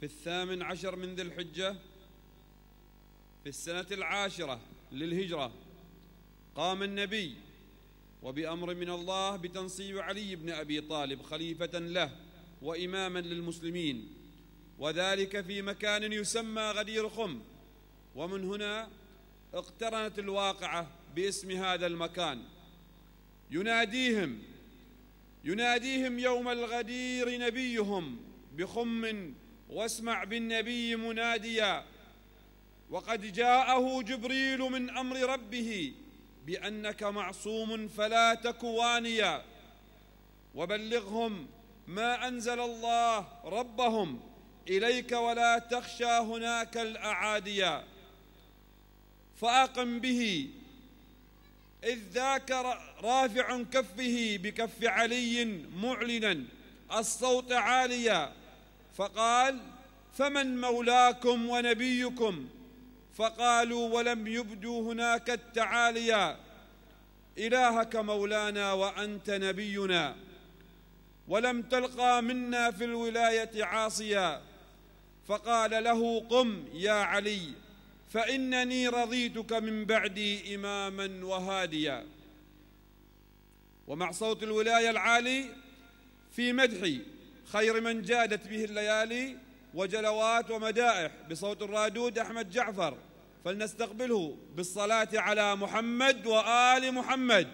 في الثامن عشر من ذي الحجة في السنة العاشرة للهجرة قام النبي وبأمر من الله بتنصيب علي بن أبي طالب خليفة له وإماما للمسلمين وذلك في مكان يسمى غدير خم ومن هنا اقترنت الواقعة باسم هذا المكان يناديهم يناديهم يوم الغدير نبيهم بخم واسمع بالنبي مناديا وقد جاءه جبريل من امر ربه بانك معصوم فلا تك وانيا وبلغهم ما انزل الله ربهم اليك ولا تخشى هناك الاعاديا فاقم به اذ ذاك رافع كفه بكف علي معلنا الصوت عاليا فقال فمن مولاكم ونبيكم فقالوا ولم يبدوا هناك التعاليا إلهك مولانا وأنت نبينا ولم تلقى منا في الولاية عاصيا فقال له قم يا علي فإنني رضيتك من بعدي إماما وهاديا ومع صوت الولاية العالي في مدحي خير من جادت به الليالي وجلوات ومدائح بصوت الرادود أحمد جعفر فلنستقبله بالصلاة على محمد وآل محمد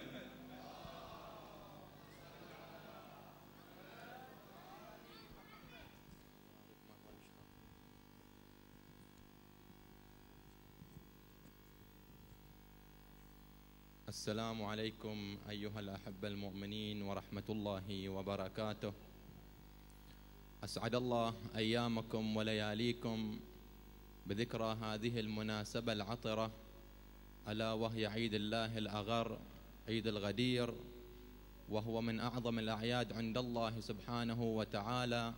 السلام عليكم أيها الأحبة المؤمنين ورحمة الله وبركاته أسعد الله أيامكم ولياليكم بذكرى هذه المناسبة العطرة ألا وهي عيد الله الأغر عيد الغدير وهو من أعظم الأعياد عند الله سبحانه وتعالى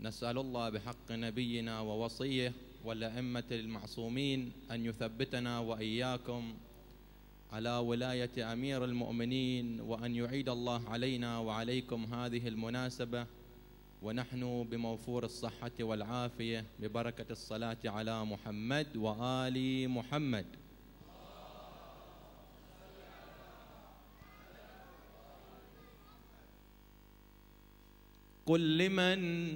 نسأل الله بحق نبينا ووصيه والأئمة المعصومين أن يثبتنا وإياكم على ولاية أمير المؤمنين وأن يعيد الله علينا وعليكم هذه المناسبة ونحن بموفور الصحة والعافية ببركة الصلاة على محمد وآل محمد قل لمن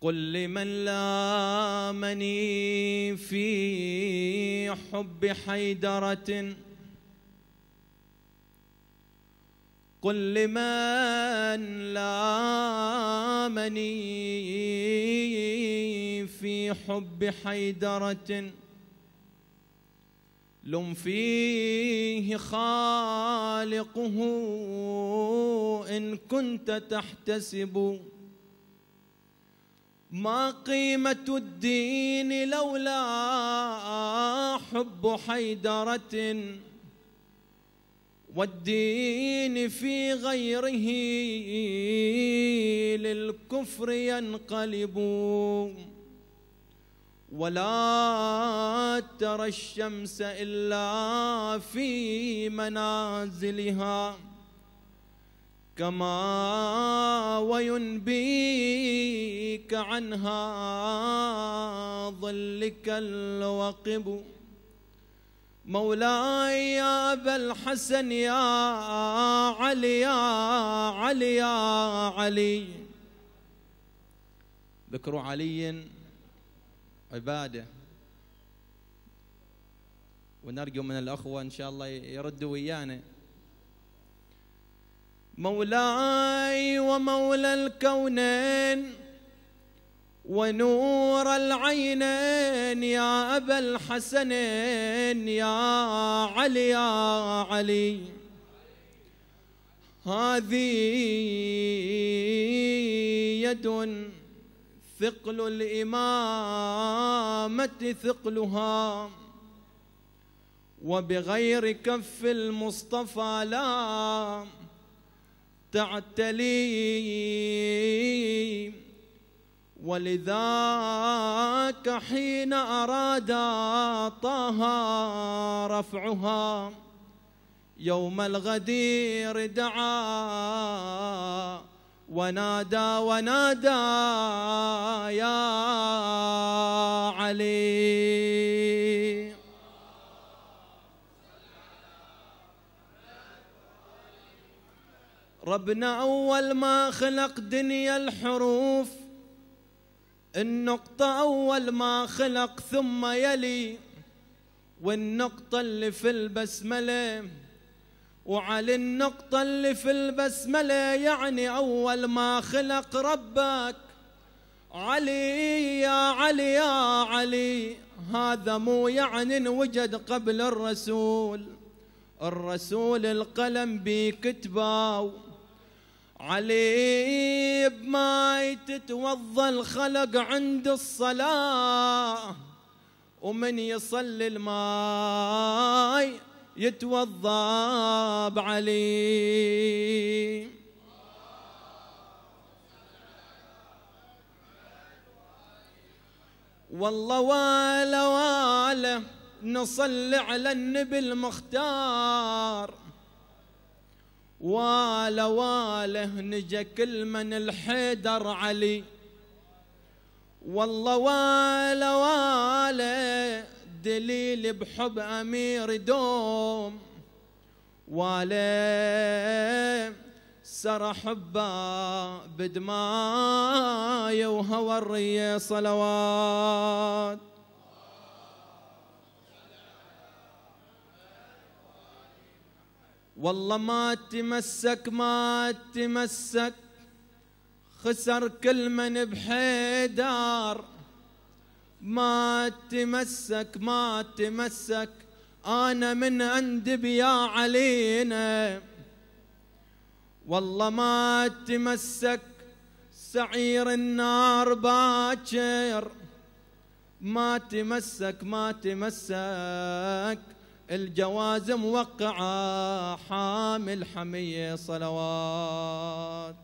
قل لمن لامني في حب حيدرة قل لمن لا مني في حب حيدرة لم فيه خالقه إن كنت تحتسب ما قيمة الدين لولا حب حيدرة والدين في غيره للكفر ينقلب ولا ترى الشمس إلا في منازلها كما وينبيك عنها ظلك الوقب مولاي يا أبا الحسن يا علي يا علي يا علي ذكروا علي عبادة ونرجو من الأخوة إن شاء الله يردوا ويانا مولاي ومولى الكونين ونور العينين يا أبا الحسنين يا علي يا علي هذه يد ثقل الإمامة ثقلها وبغير كف المصطفى لا تعتلي ولذاك حين أراد طه رفعها يوم الغدير دعا ونادى ونادى يا علي ربنا أول ما خلق دنيا الحروف النقطة أول ما خلق ثم يلي والنقطة اللي في البسملة وعلى النقطة اللي في البسملة يعني أول ما خلق ربك علي يا علي يا علي هذا مو يعني انوجد قبل الرسول الرسول القلم بيكتباو علي بماي تتوضا الخلق عند الصلاة ومن يصلي الماي يتوضا بعلي والله والا والا نصلي على النبي المختار واله واله نجا كل من الحيدر علي والله واله واله دليل بحب امير دوم واله سرى حبه بدماي وهوى الريه صلوات والله ما تمسك ما تمسك خسر كل من بحيدار ما تمسك ما تمسك انا من عند بيا علينا والله ما تمسك سعير النار باكر ما تمسك ما تمسك الجواز موقعة حامل حمية صلوات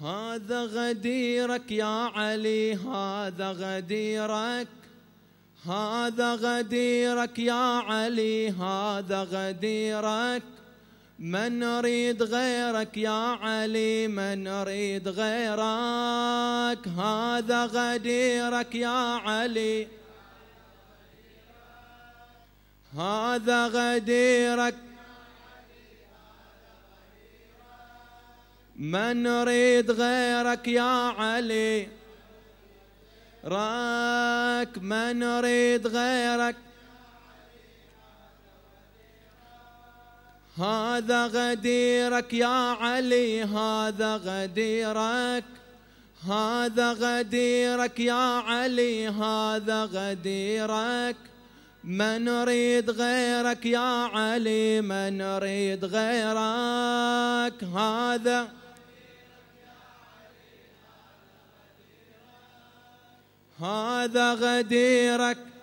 هذا غديرك يا علي هذا غديرك هذا غديرك يا علي هذا غديرك ما نريد غيرك يا علي ما نريد غيرك هذا غديرك يا علي هذا غديرك ما نريد غيرك يا علي راك ما نريد غيرك هذا غديرك يا علي هذا غديرك هذا غديرك يا علي هذا غديرك ما نريد غيرك يا علي ما نريد غيرك هذا هذا غديرك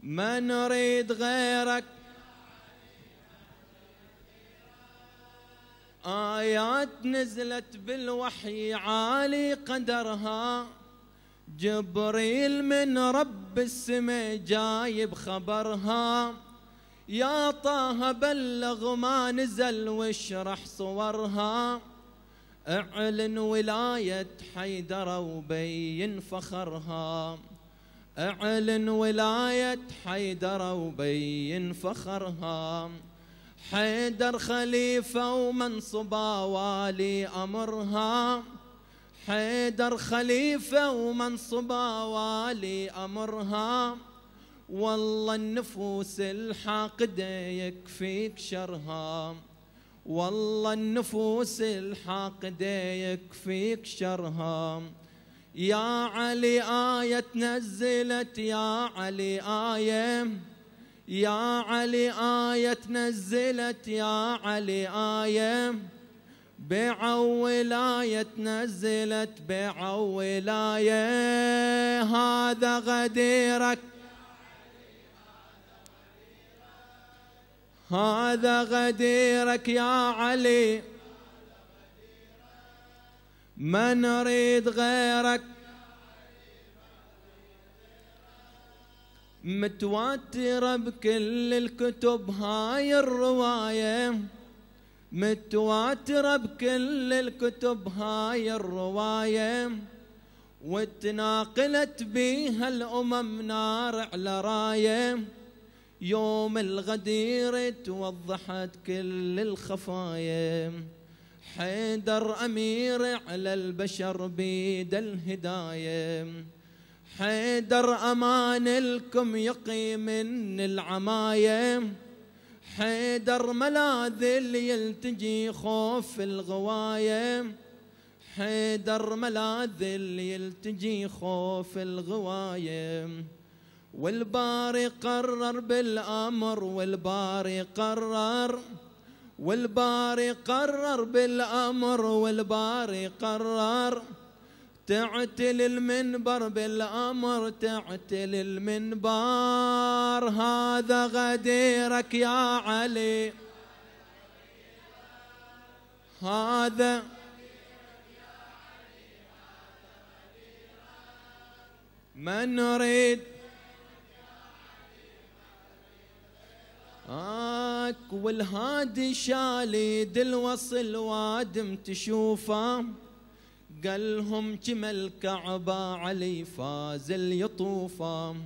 ما نريد غيرك آيات نزلت بالوحي عالي قدرها جبريل من رب السماء جايب خبرها يا طه بلغ ما نزل واشرح صورها اعلن ولاية حيدر وبين فخرها اعلن ولاية حيدر وبين فخرها حيدر خليفة صبا والي أمرها حيدر خليفة صبا والي أمرها والله النفوس الحاقدة يكفيك شرها والله النفوس الحاقدة يكفيك شرها يا علي آية تنزلت يا علي آية يا علي آية تنزلت يا علي آية بعولاية تنزلت بعولاية هذا غديرك هذا غديرك يا علي ما نريد غيرك متواترة بكل الكتب هاي الرواية متواترة بكل الكتب هاي الرواية وتناقلت بيها الأمم نار على راية يوم الغدير توضحت كل الخفايا حيدر أمير على البشر بيد الهداية حيدر أمان لكم يقي من العماية حيدر ملاذ اللي يلتجي خوف الغواية حيدر ملاذ اللي يلتجي خوف الغواية والباري قرر بالأمر والباري قرر والباري قرر بالأمر والباري قرر تعتل المنبر بالأمر تعتل المنبر هذا غديرك يا علي هذا ما نريد آك والهادي شاليد الوصل وادم تشوفه قالهم كم الكعبة علي فازل اليطوفة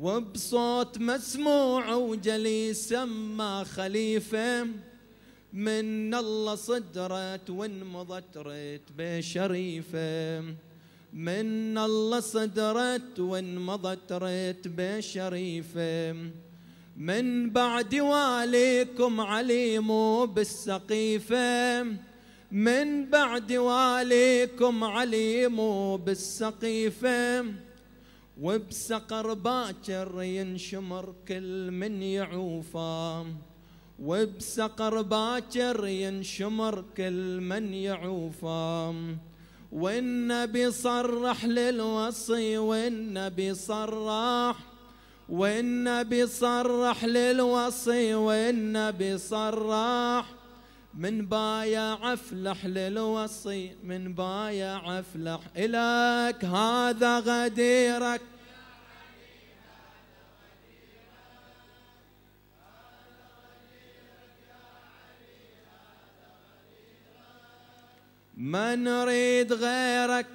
وبصوت مسموع وجلي سما خليفة من الله صدرت وان مضت ريت بشريفة من الله صدرت وان مضت ريت بشريفة من بعد واليكم علي مو بالسقيفة من بعد واليكم علي مو بالسقيفة وبسقر باكر ينشمر كل من يعوفا وبسقر باكر ينشمر كل من يعوفا والنبي صرح للوصي والنبي صرح والنبي صرح للوصي والنبي صرح من بايع افلح للوصي من بايع افلح الك هذا غديرك ما نريد غيرك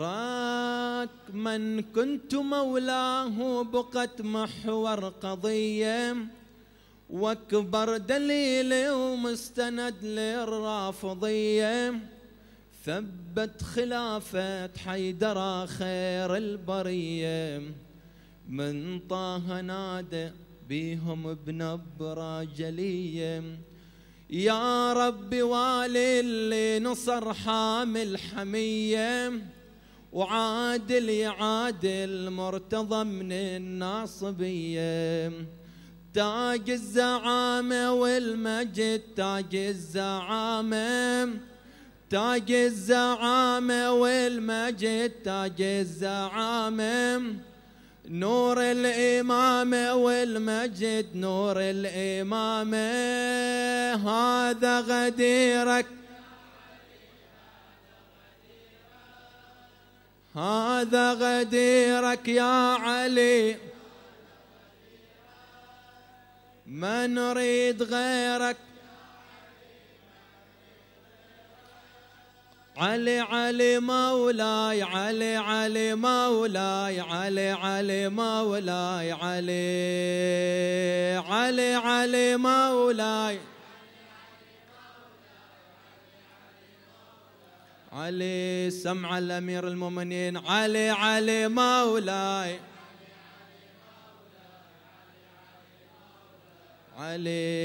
راك من كنت مولاه بقت محور قضية واكبر دليل ومستند للرافضية ثبت خلافة حيدرة خير البرية من طه نادى بيهم بنبرة جلية يا رب والي اللي نصر حامل حمية وعادل يعادل مرتضى من الناصبية تاج الزعامة والمجد تاج الزعامة تاج الزعامة والمجد تاج الزعامة نور الإمامة والمجد نور الإمامة هذا غديرك هذا غديرك يا علي ما نريد غيرك علي علي مولاي علي علي مولاي علي علي مولاي علي علي علي مولاي علي سمع الأمير المؤمنين علي علي مولاي علي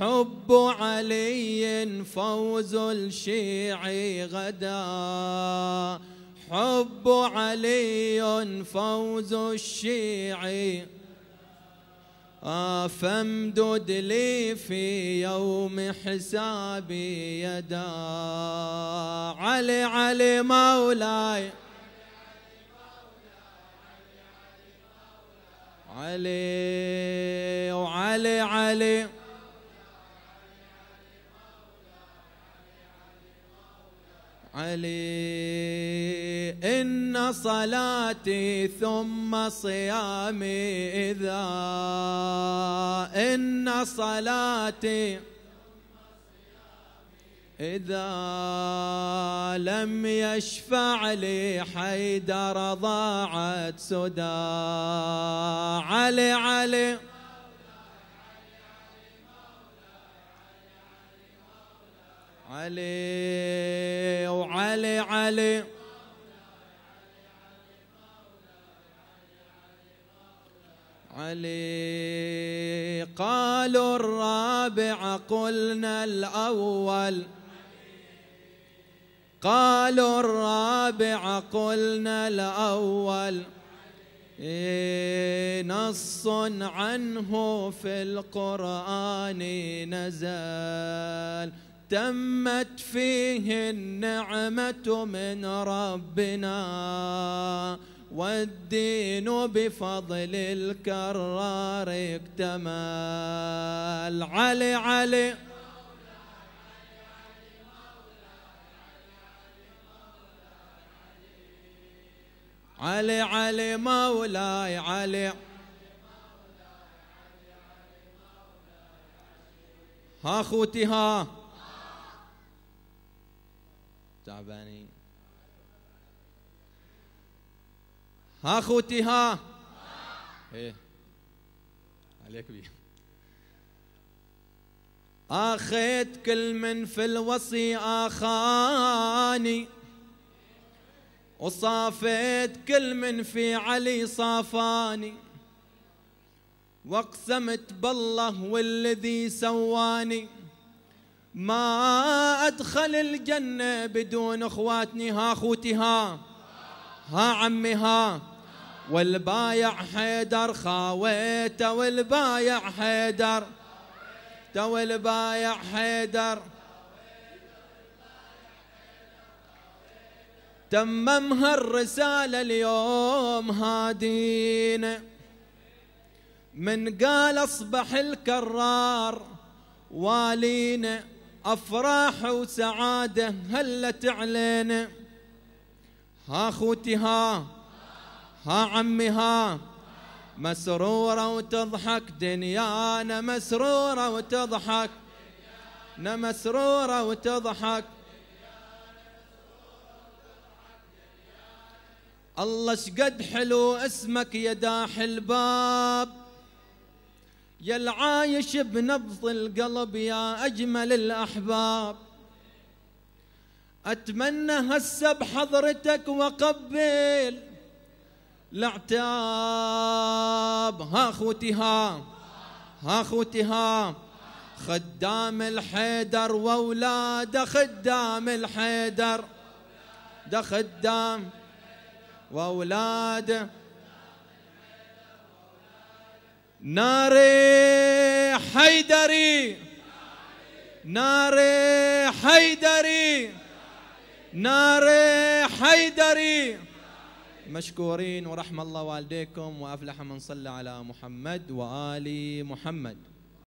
حب علي فوز الشيعي غدا حب علي فوز الشيعي فامدد لي في يوم حسابي يدا علي علي مولاي علي وعلي علي, علي, علي, علي, علي, علي, علي, علي علي إن صلاتي ثم صيامي إذا إن صلاتي إذا لم يشفع لي حيدر ضاعت سدى علي علي علي وعلي علي علي قالوا الرابع قلنا الأول قالوا الرابع قلنا الأول إيه، نص عنه في القرآن نزل تمت فيه النعمة من ربنا والدين بفضل الكرار اكتمل علي علي علي علي مولاي علي ها خوتي ها تعبانين ها اخوتي ها ايه عليك بي اخيت كل من في الوصي اخاني وصافيت كل من في علي صافاني واقسمت بالله والذي سواني ما أدخل الجنة بدون أخواتني ها أخوتي ها ها عمي ها والبايع حيدر خاويته والبايع حيدر تو البايع حيدر تمم الرسالة اليوم هادينا من قال اصبح الكرار والينا أفراح وسعادة هلت علينا ها خوتي ها ها عمي ها مسرورة وتضحك دنيانا مسرورة وتضحك دنيانا مسرورة وتضحك الله شقد حلو اسمك يا داح الباب يا العايش بنبض القلب يا أجمل الأحباب أتمنى هسه بحضرتك وقبل الاعتاب ها أخوتي ها ها أخوتي ها خدام الحيدر وأولاد خدام الحيدر ده خدام وأولاده ناري حيدري ناري حيدري ناري حيدري مشكورين ورحم الله والديكم وافلح من صلى على محمد وال محمد